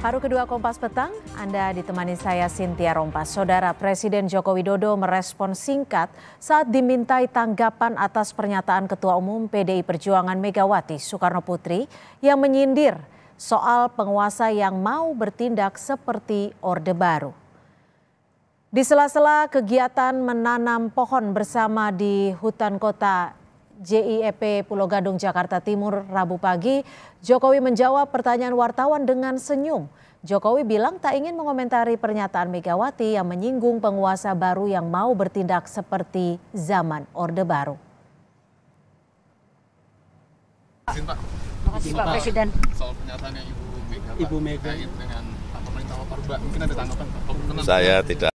Baru kedua Kompas Petang, Anda ditemani saya Sintia Rompas. Saudara Presiden Joko Widodo merespon singkat saat dimintai tanggapan atas pernyataan Ketua Umum PDI Perjuangan Megawati Soekarno Putri yang menyindir soal penguasa yang mau bertindak seperti Orde Baru. Di sela-sela kegiatan menanam pohon bersama di hutan kota JIEP Pulau Gadung, Jakarta Timur, Rabu pagi, Jokowi menjawab pertanyaan wartawan dengan senyum. Jokowi bilang tak ingin mengomentari pernyataan Megawati yang menyinggung penguasa baru yang mau bertindak seperti zaman Orde Baru. Terima kasih Pak Presiden. Soal pernyataan yang Ibu Mega, dengan pemerintah Orba, mungkin ada tanggapan Saya tidak